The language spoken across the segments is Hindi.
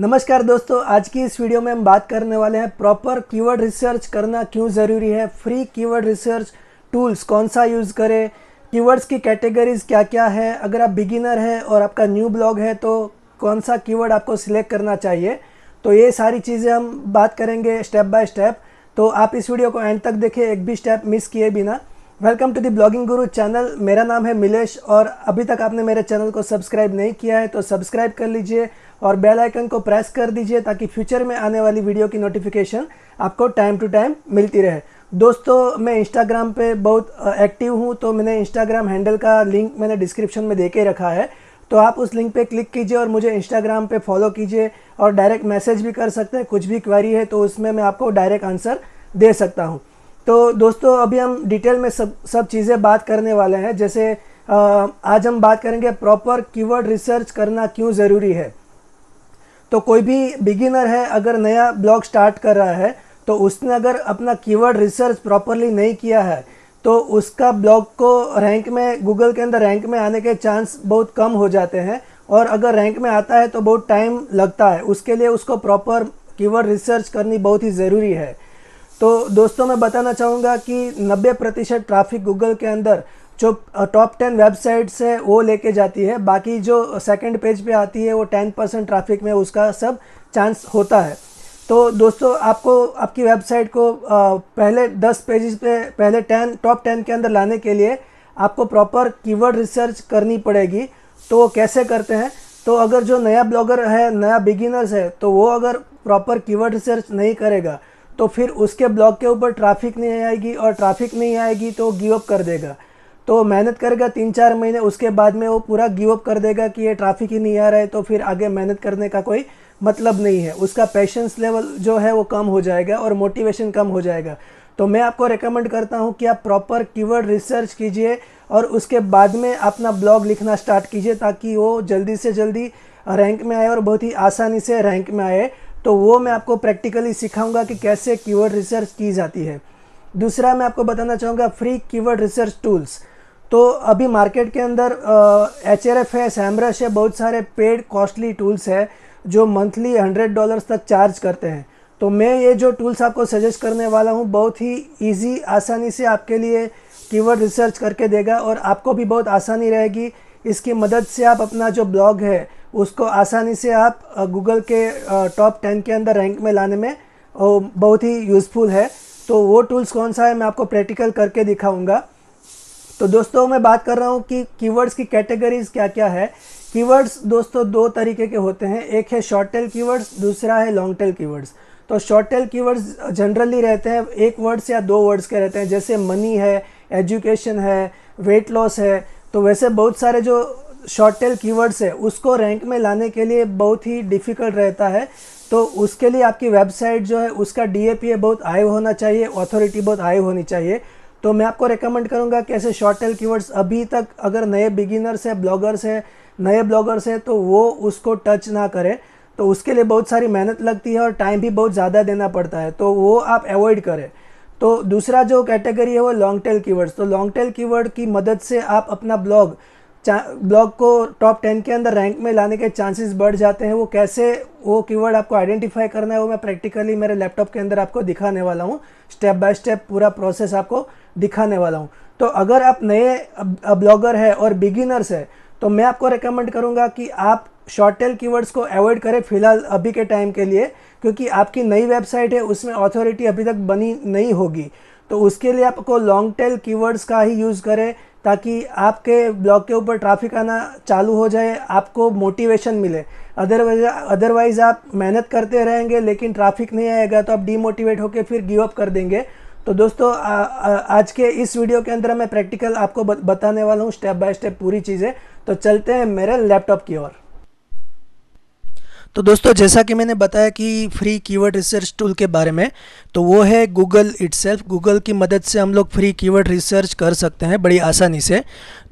नमस्कार दोस्तों आज की इस वीडियो में हम बात करने वाले हैं प्रॉपर कीवर्ड रिसर्च करना क्यों ज़रूरी है फ्री कीवर्ड रिसर्च टूल्स कौन सा यूज़ करें कीवर्ड्स की कैटेगरीज क्या क्या है अगर आप बिगिनर हैं और आपका न्यू ब्लॉग है तो कौन सा कीवर्ड आपको सिलेक्ट करना चाहिए तो ये सारी चीज़ें हम बात करेंगे स्टेप बाय स्टेप तो आप इस वीडियो को एंड तक देखें एक भी स्टेप मिस किए बिना welcome to the blogging guru channel मेरा नाम है मिलेश और अभी तक आपने मेरे चैनल को सब्सक्राइब नहीं किया है तो सब्सक्राइब कर लीजिए और बेल आइकन को प्रेस कर दीजिए ताकि फ्यूचर में आने वाली वीडियो की नोटिफिकेशन आपको टाइम टू टाइम मिलती रहे दोस्तों मैं इंस्टाग्राम पे बहुत एक्टिव हूँ तो मैंने इंस्टाग्राम हैंडल का लिंक मैंने डिस्क्रिप्शन में दे के रखा है तो आप उस लिंक पे क्लिक कीजिए और मुझे इंस्टाग्राम पे फॉलो कीजिए और डायरेक्ट मैसेज भी कर सकते हैं कुछ भी क्वेरी है तो उसमें मैं आपको डायरेक्ट आंसर दे सकता हूँ तो दोस्तों अभी हम डिटेल में सब सब चीज़ें बात करने वाले हैं जैसे आज हम बात करेंगे प्रॉपर कीवर्ड रिसर्च करना क्यों ज़रूरी है तो कोई भी बिगिनर है अगर नया ब्लॉग स्टार्ट कर रहा है तो उसने अगर अपना कीवर्ड रिसर्च प्रॉपरली नहीं किया है तो उसका ब्लॉग को रैंक में गूगल के अंदर रैंक में आने के चांस बहुत कम हो जाते हैं और अगर रैंक में आता है तो बहुत टाइम लगता है उसके लिए उसको प्रॉपर कीवर्ड रिसर्च करनी बहुत ही ज़रूरी है तो दोस्तों मैं बताना चाहूँगा कि 90 प्रतिशत ट्रैफिक गूगल के अंदर जो टॉप टेन वेबसाइट्स है वो लेके जाती है बाकी जो सेकंड पेज पे आती है वो टेन परसेंट ट्रैफिक में उसका सब चांस होता है तो दोस्तों आपको आपकी वेबसाइट को पहले दस पेजेस पे पहले टेन टॉप टेन के अंदर लाने के लिए आपको प्रॉपर कीवर्ड रिसर्च करनी पड़ेगी तो वो कैसे करते हैं तो अगर जो नया ब्लॉगर है नया बिगिनर्स है तो वो अगर प्रॉपर कीवर्ड रिसर्च नहीं करेगा तो फिर उसके ब्लॉग के ऊपर ट्रैफिक नहीं आएगी और ट्रैफिक नहीं आएगी तो गिव अप कर देगा तो मेहनत करेगा तीन चार महीने उसके बाद में वो पूरा गिव अप कर देगा कि ये ट्रैफिक ही नहीं आ रहा है तो फिर आगे मेहनत करने का कोई मतलब नहीं है उसका पेशेंस लेवल जो है वो कम हो जाएगा और मोटिवेशन कम हो जाएगा तो मैं आपको रेकमेंड करता हूँ कि आप प्रॉपर कीवर्ड रिसर्च कीजिए और उसके बाद में अपना ब्लॉग लिखना स्टार्ट कीजिए ताकि वो जल्दी से जल्दी रैंक में आए और बहुत ही आसानी से रैंक में आए तो वो मैं आपको प्रैक्टिकली सिखाऊंगा कि कैसे कीवर्ड रिसर्च की जाती है दूसरा मैं आपको बताना चाहूँगा फ्री कीवर्ड रिसर्च टूल्स तो अभी मार्केट के अंदर एच एफ है सैमरस है बहुत सारे पेड कॉस्टली टूल्स है जो मंथली हंड्रेड डॉलर्स तक चार्ज करते हैं तो मैं ये जो टूल्स आपको सजेस्ट करने वाला हूँ बहुत ही इजी आसानी से आपके लिए कीवर्ड रिसर्च करके देगा और आपको भी बहुत आसानी रहेगी इसकी मदद से आप अपना जो ब्लॉग है उसको आसानी से आप गूगल के टॉप टेन के अंदर रैंक में लाने में बहुत ही यूज़फुल है तो वो टूल्स कौन सा है मैं आपको प्रैक्टिकल करके दिखाऊंगा तो दोस्तों मैं बात कर रहा हूँ कि कीवर्ड्स की कैटेगरीज क्या क्या है कीवर्ड्स दोस्तों दो तरीके के होते हैं एक है शॉर्ट टेल कीवर्ड्स दूसरा है लॉन्ग टेल कीवर्ड्स तो शॉर्ट टेल कीवर्ड्स जनरली रहते हैं एक वर्ड्स या दो वर्ड्स के रहते हैं जैसे मनी है एजुकेशन है वेट लॉस है तो वैसे बहुत सारे जो शॉर्ट टेल कीवर्ड्स है उसको रैंक में लाने के लिए बहुत ही डिफ़िकल्ट रहता है तो उसके लिए आपकी वेबसाइट जो है उसका डी बहुत हाई होना चाहिए ऑथोरिटी बहुत हाई होनी चाहिए तो मैं आपको रेकमेंड करूँगा कैसे शॉर्ट टेल कीवर्ड्स अभी तक अगर नए बिगिनर्स हैं ब्लॉगर्स हैं नए ब्लॉगर्स हैं तो वो उसको टच ना करें तो उसके लिए बहुत सारी मेहनत लगती है और टाइम भी बहुत ज़्यादा देना पड़ता है तो वो आप अवॉइड करें तो दूसरा जो कैटेगरी है वो लॉन्ग टेल कीवर्ड्स तो लॉन्ग टेल कीवर्ड की मदद से आप अपना ब्लॉग ब्लॉग को टॉप टेन के अंदर रैंक में लाने के चांसेस बढ़ जाते हैं वो कैसे वो कीवर्ड आपको आइडेंटिफाई करना है वो मैं प्रैक्टिकली मेरे लैपटॉप के अंदर आपको दिखाने वाला हूँ स्टेप बाय स्टेप पूरा प्रोसेस आपको दिखाने वाला हूँ तो अगर आप नए ब्लॉगर है और बिगिनर्स है तो मैं आपको रिकमेंड करूँगा कि आप शॉर्ट टेल कीवर्ड्स को अवॉइड करें फिलहाल अभी के टाइम के लिए क्योंकि आपकी नई वेबसाइट है उसमें अथॉरिटी अभी तक बनी नहीं होगी तो उसके लिए आपको लॉन्ग टेल कीवर्ड्स का ही यूज़ करें ताकि आपके ब्लॉग के ऊपर ट्रैफिक आना चालू हो जाए आपको मोटिवेशन मिले अदरवाइज अदरवाइज़ आप मेहनत करते रहेंगे लेकिन ट्रैफिक नहीं आएगा तो आप डीमोटिवेट होकर फिर गिव अप कर देंगे तो दोस्तों आ, आ, आज के इस वीडियो के अंदर मैं प्रैक्टिकल आपको बताने वाला हूँ स्टेप बाय स्टेप पूरी चीज़ें तो चलते हैं मेरे लैपटॉप की ओर तो दोस्तों जैसा कि मैंने बताया कि फ्री कीवर्ड रिसर्च टूल के बारे में तो वो है गूगल इट्सल्फ गूगल की मदद से हम लोग फ्री कीवर्ड रिसर्च कर सकते हैं बड़ी आसानी से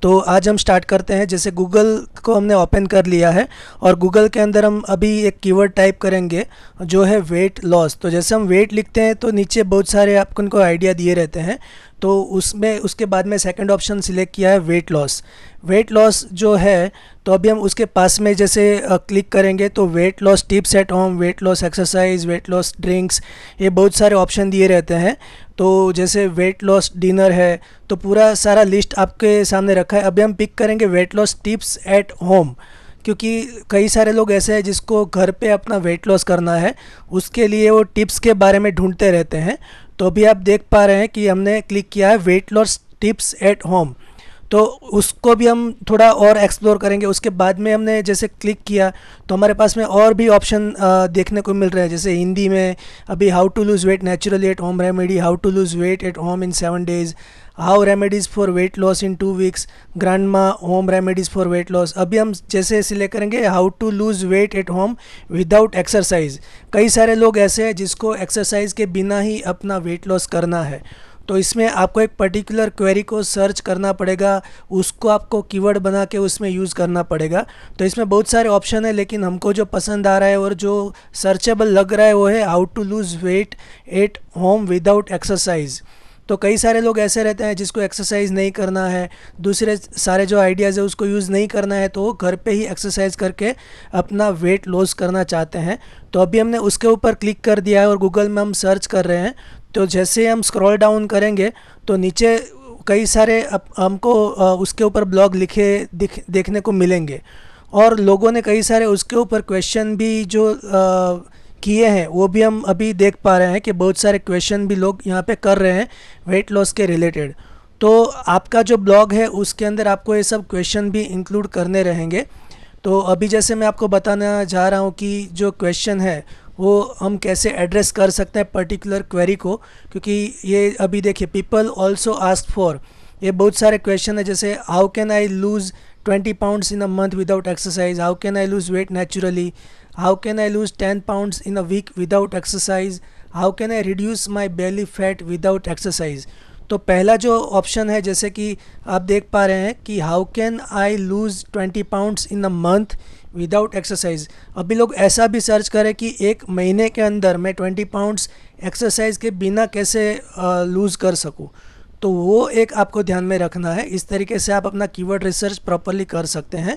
तो आज हम स्टार्ट करते हैं जैसे गूगल को हमने ओपन कर लिया है और गूगल के अंदर हम अभी एक कीवर्ड टाइप करेंगे जो है वेट लॉस तो जैसे हम वेट लिखते हैं तो नीचे बहुत सारे आपको उनको आइडिया दिए रहते हैं तो उसमें उसके बाद में सेकंड ऑप्शन सिलेक्ट किया है वेट लॉस वेट लॉस जो है तो अभी हम उसके पास में जैसे क्लिक करेंगे तो weight loss tips at home weight loss exercise weight loss drinks ये बहुत सारे ऑप्शन दिए रहते हैं तो जैसे वेट लॉस डिनर है तो पूरा सारा लिस्ट आपके सामने रखा है अभी हम पिक करेंगे weight loss tips at home क्योंकि कई सारे लोग ऐसे हैं जिसको घर पे अपना वेट लॉस करना है उसके लिए वो टिप्स के बारे में ढूंढते रहते हैं तो अभी आप देख पा रहे हैं कि हमने क्लिक किया है weight loss tips at home तो उसको भी हम थोड़ा और एक्सप्लोर करेंगे उसके बाद में हमने जैसे क्लिक किया तो हमारे पास में और भी ऑप्शन देखने को मिल रहा है जैसे हिंदी में अभी how to lose weight naturally at home remedy how to lose weight at home in seven days how remedies for weight loss in two weeks grandma home remedies for weight loss अभी हम जैसे सिलेक्ट करेंगे how to lose weight at home without exercise कई सारे लोग ऐसे हैं जिसको एक्सरसाइज के बिना ही अपना वेट लॉस करना है तो इसमें आपको एक पर्टिकुलर क्वेरी को सर्च करना पड़ेगा उसको आपको कीवर्ड बना के उसमें यूज़ करना पड़ेगा तो इसमें बहुत सारे ऑप्शन है लेकिन हमको जो पसंद आ रहा है और जो सर्चेबल लग रहा है वो है how to lose weight at home without exercise तो कई सारे लोग ऐसे रहते हैं जिसको एक्सरसाइज नहीं करना है दूसरे सारे जो आइडियाज़ है उसको यूज़ नहीं करना है तो वो घर पे ही एक्सरसाइज करके अपना वेट लॉस करना चाहते हैं तो अभी हमने उसके ऊपर क्लिक कर दिया है और गूगल में हम सर्च कर रहे हैं तो जैसे हम स्क्रॉल डाउन करेंगे तो नीचे कई सारे हमको उसके ऊपर ब्लॉग लिखे दिख देखने को मिलेंगे और लोगों ने कई सारे उसके ऊपर क्वेश्चन भी जो आ, किए हैं वो भी हम अभी देख पा रहे हैं कि बहुत सारे क्वेश्चन भी लोग यहाँ पे कर रहे हैं वेट लॉस के रिलेटेड तो आपका जो ब्लॉग है उसके अंदर आपको ये सब क्वेश्चन भी इंक्लूड करने रहेंगे तो अभी जैसे मैं आपको बताना जा रहा हूँ कि जो क्वेश्चन है वो हम कैसे एड्रेस कर सकते हैं पर्टिकुलर क्वेरी को क्योंकि ये अभी देखिए पीपल ऑल्सो आस्क फॉर ये बहुत सारे क्वेश्चन है जैसे how can I lose twenty pounds in a month without exercise how can I lose weight naturally how can I lose ten pounds in a week without exercise how can I reduce my belly fat without exercise तो पहला जो ऑप्शन है जैसे कि आप देख पा रहे हैं कि how can I lose twenty pounds in a month without exercise अभी लोग ऐसा भी सर्च करें कि एक महीने के अंदर मैं ट्वेंटी पाउंड्स एक्सरसाइज के बिना कैसे लूज़ कर सकूँ तो वो एक आपको ध्यान में रखना है इस तरीके से आप अपना कीवर्ड रिसर्च प्रॉपरली कर सकते हैं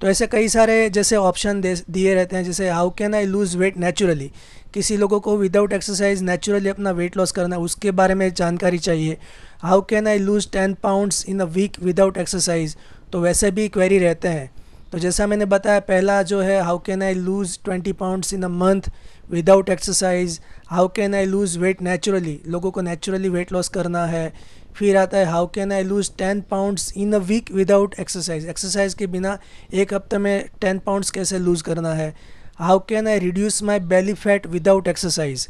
तो ऐसे कई सारे जैसे ऑप्शन दिए रहते हैं जैसे how can I lose weight naturally किसी लोगों को विदाउट एक्सरसाइज नेचुरली अपना वेट लॉस करना है उसके बारे में जानकारी चाहिए how can I lose ten pounds in a week without exercise तो वैसे भी क्वेरी रहते हैं तो जैसा मैंने बताया पहला जो है how can I lose twenty pounds in a month without exercise how can I lose weight naturally लोगों को नेचुरली वेट लॉस करना है फिर आता है how can I lose ten pounds in a week without exercise exercise के बिना एक हफ्ते में टेन पाउंड्स कैसे लूज़ करना है how can I reduce my belly fat without exercise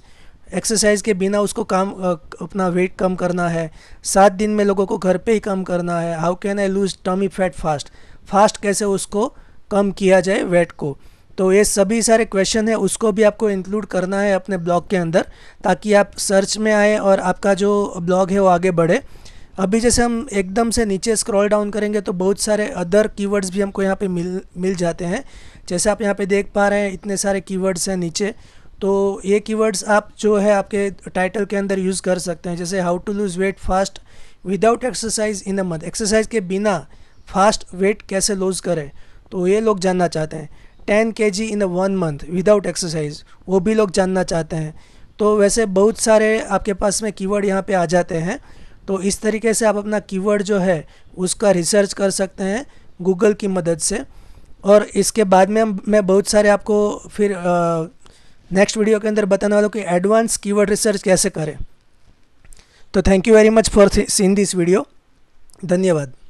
exercise के बिना उसको काम अपना वेट कम करना है सात दिन में लोगों को घर पे ही कम करना है how can I lose tummy fat fast fast कैसे उसको कम किया जाए वेट को तो ये सभी सारे क्वेश्चन है उसको भी आपको इंक्लूड करना है अपने ब्लॉग के अंदर ताकि आप सर्च में आए और आपका जो ब्लॉग है वो आगे बढ़े अभी जैसे हम एकदम से नीचे स्क्रॉल डाउन करेंगे तो बहुत सारे अदर कीवर्ड्स भी हमको यहाँ पे मिल मिल जाते हैं जैसे आप यहाँ पे देख पा रहे हैं इतने सारे कीवर्ड्स हैं नीचे तो ये कीवर्ड्स आप जो है आपके टाइटल के अंदर यूज़ कर सकते हैं जैसे how to lose weight fast without exercise in a month exercise के बिना फास्ट वेट कैसे लूज़ करें तो ये लोग जानना चाहते हैं ten K G in one month without exercise वो भी लोग जानना चाहते हैं तो वैसे बहुत सारे आपके पास में कीवर्ड यहाँ पे आ जाते हैं तो इस तरीके से आप अपना कीवर्ड जो है उसका रिसर्च कर सकते हैं गूगल की मदद से और इसके बाद में मैं बहुत सारे आपको फिर नेक्स्ट वीडियो के अंदर बताने वाला हूँ कि एडवांस कीवर्ड रिसर्च कैसे करें तो thank you very much for seen this video धन्यवाद